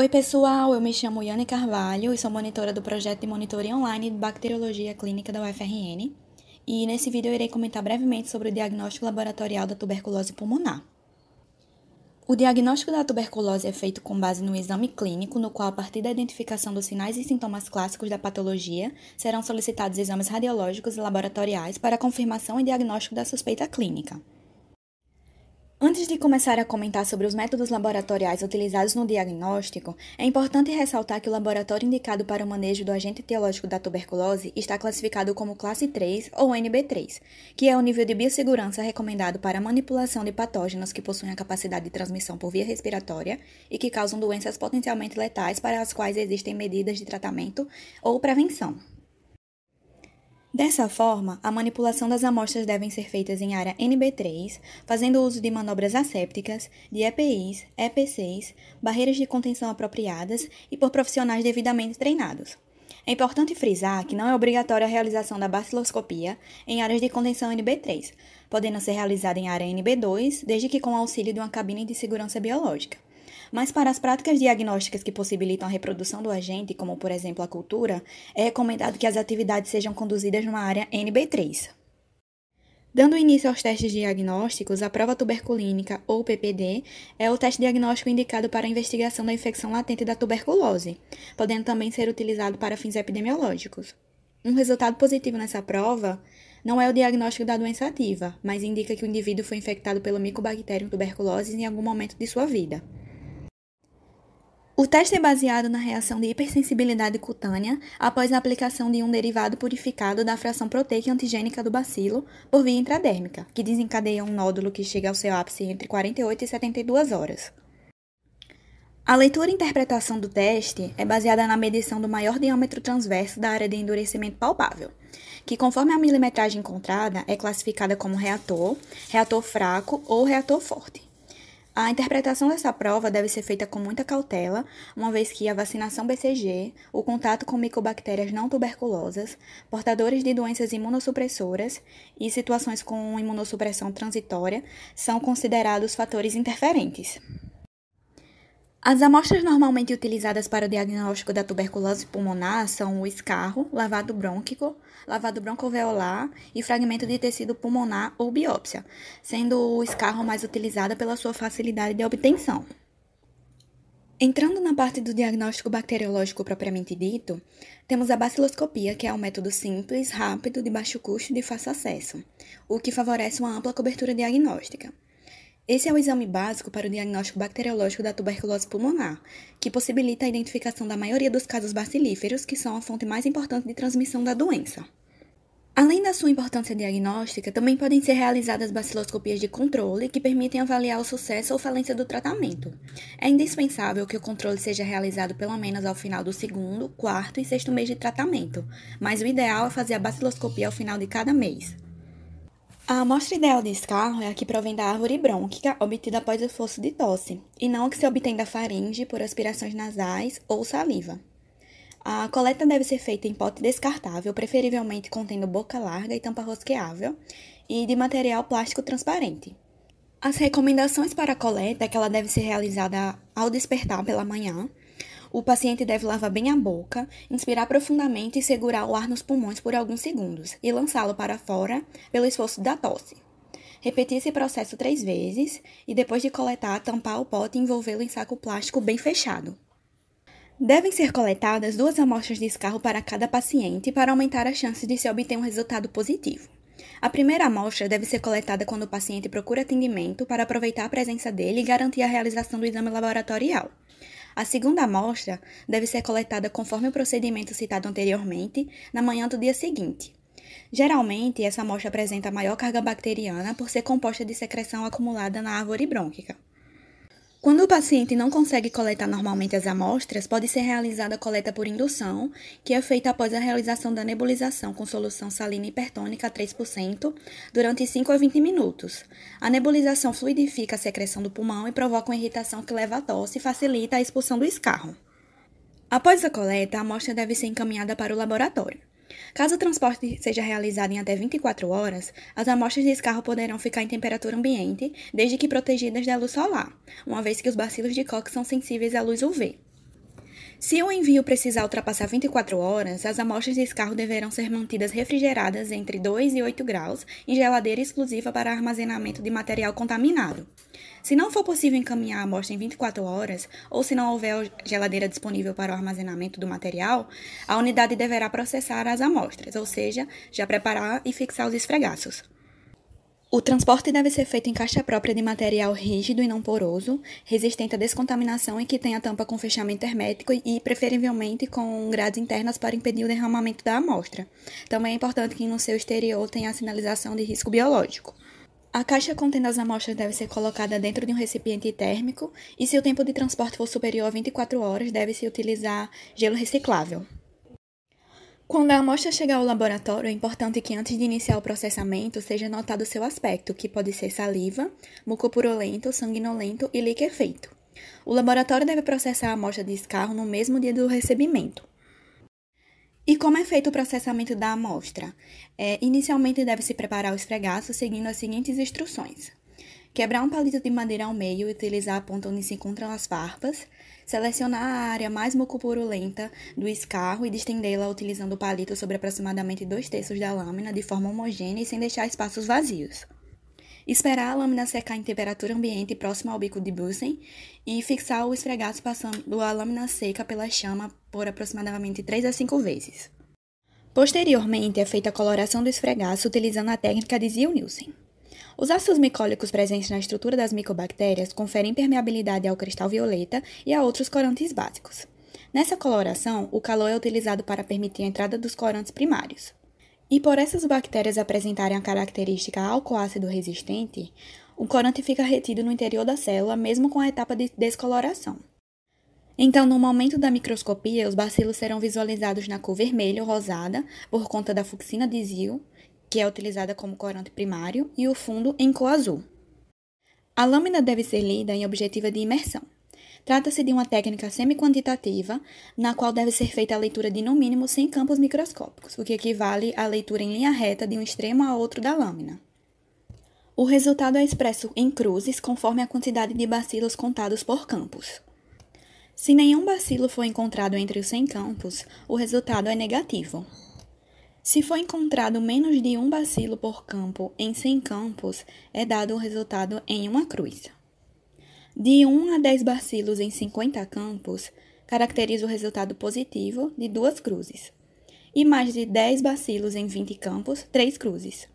Oi, pessoal! Eu me chamo Yane Carvalho e sou monitora do projeto de monitoria online de bacteriologia clínica da UFRN. E nesse vídeo eu irei comentar brevemente sobre o diagnóstico laboratorial da tuberculose pulmonar. O diagnóstico da tuberculose é feito com base no exame clínico, no qual, a partir da identificação dos sinais e sintomas clássicos da patologia, serão solicitados exames radiológicos e laboratoriais para confirmação e diagnóstico da suspeita clínica. Antes de começar a comentar sobre os métodos laboratoriais utilizados no diagnóstico, é importante ressaltar que o laboratório indicado para o manejo do agente etiológico da tuberculose está classificado como classe 3 ou NB3, que é o nível de biossegurança recomendado para a manipulação de patógenos que possuem a capacidade de transmissão por via respiratória e que causam doenças potencialmente letais para as quais existem medidas de tratamento ou prevenção. Dessa forma, a manipulação das amostras devem ser feitas em área NB3, fazendo uso de manobras assépticas, de EPIs, EPCs, barreiras de contenção apropriadas e por profissionais devidamente treinados. É importante frisar que não é obrigatória a realização da baciloscopia em áreas de contenção NB3, podendo ser realizada em área NB2, desde que com o auxílio de uma cabine de segurança biológica. Mas para as práticas diagnósticas que possibilitam a reprodução do agente, como por exemplo a cultura, é recomendado que as atividades sejam conduzidas numa área NB3. Dando início aos testes diagnósticos, a prova tuberculínica, ou PPD, é o teste diagnóstico indicado para a investigação da infecção latente da tuberculose, podendo também ser utilizado para fins epidemiológicos. Um resultado positivo nessa prova não é o diagnóstico da doença ativa, mas indica que o indivíduo foi infectado pelo micobactérium tuberculose em algum momento de sua vida. O teste é baseado na reação de hipersensibilidade cutânea após a aplicação de um derivado purificado da fração proteica antigênica do bacilo por via intradérmica, que desencadeia um nódulo que chega ao seu ápice entre 48 e 72 horas. A leitura e interpretação do teste é baseada na medição do maior diâmetro transverso da área de endurecimento palpável, que conforme a milimetragem encontrada é classificada como reator, reator fraco ou reator forte. A interpretação dessa prova deve ser feita com muita cautela, uma vez que a vacinação BCG, o contato com micobactérias não tuberculosas, portadores de doenças imunossupressoras e situações com imunossupressão transitória são considerados fatores interferentes. As amostras normalmente utilizadas para o diagnóstico da tuberculose pulmonar são o escarro, lavado brônquico, lavado broncoveolar e fragmento de tecido pulmonar ou biópsia, sendo o escarro mais utilizado pela sua facilidade de obtenção. Entrando na parte do diagnóstico bacteriológico propriamente dito, temos a baciloscopia, que é um método simples, rápido, de baixo custo e de fácil acesso, o que favorece uma ampla cobertura diagnóstica. Esse é o exame básico para o diagnóstico bacteriológico da tuberculose pulmonar, que possibilita a identificação da maioria dos casos bacilíferos, que são a fonte mais importante de transmissão da doença. Além da sua importância diagnóstica, também podem ser realizadas baciloscopias de controle que permitem avaliar o sucesso ou falência do tratamento. É indispensável que o controle seja realizado pelo menos ao final do segundo, quarto e sexto mês de tratamento, mas o ideal é fazer a baciloscopia ao final de cada mês. Ah, é a amostra ideal de escarro é a que provém da árvore brônquica, obtida após o de tosse, e não a que se obtém da faringe por aspirações nasais ou saliva. A coleta deve ser feita em pote descartável, preferivelmente contendo boca larga e tampa rosqueável, e de material plástico transparente. As recomendações para a coleta é que ela deve ser realizada ao despertar pela manhã, o paciente deve lavar bem a boca, inspirar profundamente e segurar o ar nos pulmões por alguns segundos e lançá-lo para fora pelo esforço da tosse. Repetir esse processo três vezes e, depois de coletar, tampar o pote e envolvê-lo em saco plástico bem fechado. Devem ser coletadas duas amostras de escarro para cada paciente para aumentar a chance de se obter um resultado positivo. A primeira amostra deve ser coletada quando o paciente procura atendimento para aproveitar a presença dele e garantir a realização do exame laboratorial. A segunda amostra deve ser coletada conforme o procedimento citado anteriormente, na manhã do dia seguinte. Geralmente, essa amostra apresenta maior carga bacteriana por ser composta de secreção acumulada na árvore brônquica. Quando o paciente não consegue coletar normalmente as amostras, pode ser realizada a coleta por indução, que é feita após a realização da nebulização com solução salina hipertônica a 3% durante 5 a 20 minutos. A nebulização fluidifica a secreção do pulmão e provoca uma irritação que leva à tosse e facilita a expulsão do escarro. Após a coleta, a amostra deve ser encaminhada para o laboratório. Caso o transporte seja realizado em até 24 horas, as amostras de escarro poderão ficar em temperatura ambiente, desde que protegidas da luz solar, uma vez que os bacilos de coque são sensíveis à luz UV. Se o envio precisar ultrapassar 24 horas, as amostras desse carro deverão ser mantidas refrigeradas entre 2 e 8 graus em geladeira exclusiva para armazenamento de material contaminado. Se não for possível encaminhar a amostra em 24 horas, ou se não houver geladeira disponível para o armazenamento do material, a unidade deverá processar as amostras, ou seja, já preparar e fixar os esfregaços. O transporte deve ser feito em caixa própria de material rígido e não poroso, resistente à descontaminação e que tenha tampa com fechamento hermético e, preferivelmente, com grades internas para impedir o derramamento da amostra. Também é importante que no seu exterior tenha a sinalização de risco biológico. A caixa contendo as amostras deve ser colocada dentro de um recipiente térmico e, se o tempo de transporte for superior a 24 horas, deve-se utilizar gelo reciclável. Quando a amostra chegar ao laboratório, é importante que antes de iniciar o processamento seja notado seu aspecto, que pode ser saliva, muco purulento, sanguinolento e liquefeito. O laboratório deve processar a amostra de escarro no mesmo dia do recebimento. E como é feito o processamento da amostra? É, inicialmente deve-se preparar o esfregaço seguindo as seguintes instruções. Quebrar um palito de madeira ao meio e utilizar a ponta onde se encontram as farpas. Selecionar a área mais mucopurulenta do escarro e distendê-la utilizando o palito sobre aproximadamente dois terços da lâmina de forma homogênea e sem deixar espaços vazios. Esperar a lâmina secar em temperatura ambiente próxima ao bico de Bunsen e fixar o esfregaço passando a lâmina seca pela chama por aproximadamente 3 a 5 vezes. Posteriormente é feita a coloração do esfregaço utilizando a técnica de Zio-Nielsen. Os ácidos micólicos presentes na estrutura das micobactérias conferem permeabilidade ao cristal violeta e a outros corantes básicos. Nessa coloração, o calor é utilizado para permitir a entrada dos corantes primários. E por essas bactérias apresentarem a característica álcoácido resistente, o corante fica retido no interior da célula, mesmo com a etapa de descoloração. Então, no momento da microscopia, os bacilos serão visualizados na cor vermelha ou rosada, por conta da fuxina de zio, que é utilizada como corante primário, e o fundo em cor azul. A lâmina deve ser lida em objetiva de imersão. Trata-se de uma técnica semi-quantitativa, na qual deve ser feita a leitura de no mínimo 100 campos microscópicos, o que equivale à leitura em linha reta de um extremo a outro da lâmina. O resultado é expresso em cruzes conforme a quantidade de bacilos contados por campos. Se nenhum bacilo for encontrado entre os 100 campos, o resultado é negativo. Se for encontrado menos de um bacilo por campo em 100 campos, é dado o resultado em uma cruz. De 1 a 10 bacilos em 50 campos, caracteriza o resultado positivo de duas cruzes. E mais de 10 bacilos em 20 campos, três cruzes.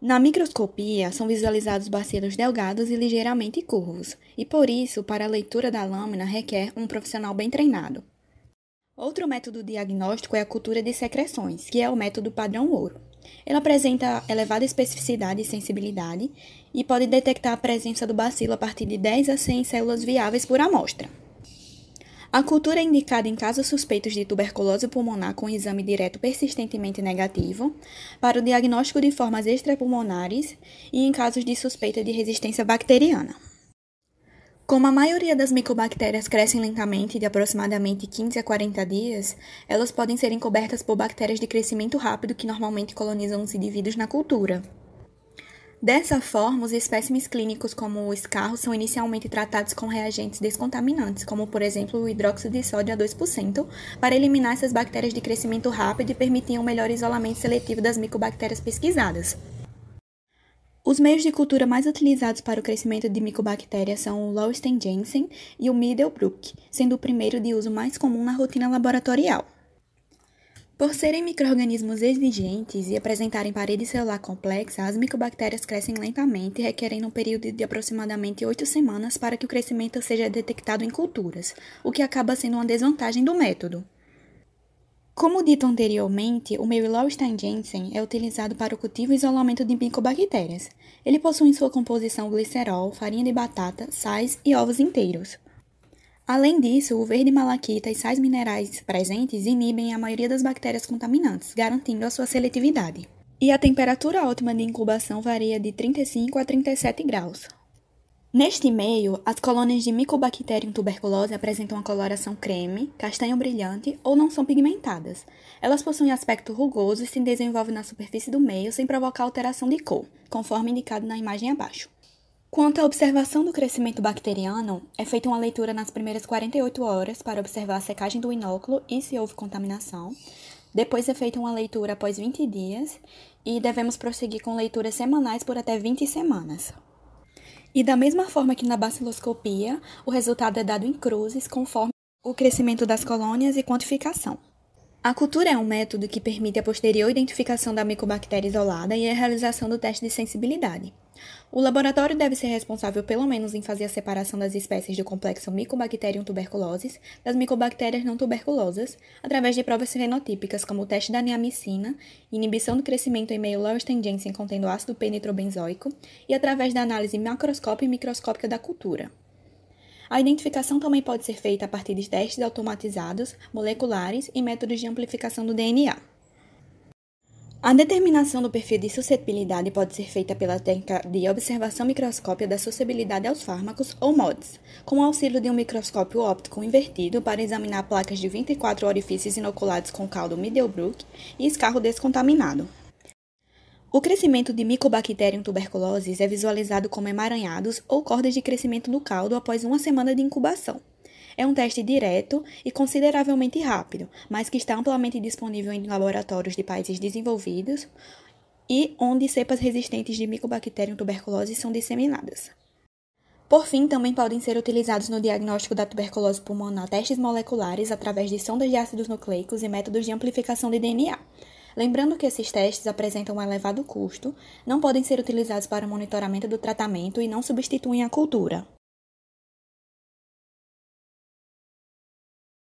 Na microscopia, são visualizados bacilos delgados e ligeiramente curvos, e por isso, para a leitura da lâmina, requer um profissional bem treinado. Outro método diagnóstico é a cultura de secreções, que é o método padrão ouro. Ela apresenta elevada especificidade e sensibilidade e pode detectar a presença do bacilo a partir de 10 a 100 células viáveis por amostra. A cultura é indicada em casos suspeitos de tuberculose pulmonar com exame direto persistentemente negativo, para o diagnóstico de formas extrapulmonares e em casos de suspeita de resistência bacteriana. Como a maioria das micobactérias crescem lentamente, de aproximadamente 15 a 40 dias, elas podem ser encobertas por bactérias de crescimento rápido que normalmente colonizam os indivíduos na cultura. Dessa forma, os espécimes clínicos como o escarro são inicialmente tratados com reagentes descontaminantes, como por exemplo o hidróxido de sódio a 2%, para eliminar essas bactérias de crescimento rápido e permitir um melhor isolamento seletivo das micobactérias pesquisadas. Os meios de cultura mais utilizados para o crescimento de micobactérias são o lowenstein jensen e o Middlebrook, sendo o primeiro de uso mais comum na rotina laboratorial. Por serem microrganismos exigentes e apresentarem parede celular complexa, as micobactérias crescem lentamente, requerendo um período de aproximadamente 8 semanas para que o crescimento seja detectado em culturas, o que acaba sendo uma desvantagem do método. Como dito anteriormente, o meio Lowenstein-Jensen é utilizado para o cultivo e isolamento de micobactérias. Ele possui em sua composição glicerol, farinha de batata, sais e ovos inteiros. Além disso, o verde malaquita e sais minerais presentes inibem a maioria das bactérias contaminantes, garantindo a sua seletividade. E a temperatura ótima de incubação varia de 35 a 37 graus, Neste meio, as colônias de Mycobacterium tuberculose apresentam uma coloração creme, castanho brilhante ou não são pigmentadas. Elas possuem aspecto rugoso e se desenvolvem na superfície do meio sem provocar alteração de cor, conforme indicado na imagem abaixo. Quanto à observação do crescimento bacteriano, é feita uma leitura nas primeiras 48 horas para observar a secagem do inóculo e se houve contaminação. Depois é feita uma leitura após 20 dias e devemos prosseguir com leituras semanais por até 20 semanas. E da mesma forma que na baciloscopia, o resultado é dado em cruzes conforme o crescimento das colônias e quantificação. A cultura é um método que permite a posterior identificação da micobactéria isolada e a realização do teste de sensibilidade. O laboratório deve ser responsável pelo menos em fazer a separação das espécies do complexo Mycobacterium tuberculosis das micobactérias não tuberculosas, através de provas fenotípicas como o teste da neamicina, inibição do crescimento em meio Lowenstein Jensen contendo ácido penitrobenzoico e através da análise macroscópica e microscópica da cultura. A identificação também pode ser feita a partir de testes automatizados, moleculares e métodos de amplificação do DNA. A determinação do perfil de suscetibilidade pode ser feita pela técnica de observação microscópica da suscetibilidade aos fármacos ou MODS, com o auxílio de um microscópio óptico invertido para examinar placas de 24 orifícios inoculados com caldo Middlebrook e escarro descontaminado, o crescimento de Mycobacterium tuberculosis é visualizado como emaranhados ou cordas de crescimento no caldo após uma semana de incubação. É um teste direto e consideravelmente rápido, mas que está amplamente disponível em laboratórios de países desenvolvidos e onde cepas resistentes de Mycobacterium tuberculosis são disseminadas. Por fim, também podem ser utilizados no diagnóstico da tuberculose pulmonar testes moleculares através de sondas de ácidos nucleicos e métodos de amplificação de DNA. Lembrando que esses testes apresentam um elevado custo, não podem ser utilizados para monitoramento do tratamento e não substituem a cultura.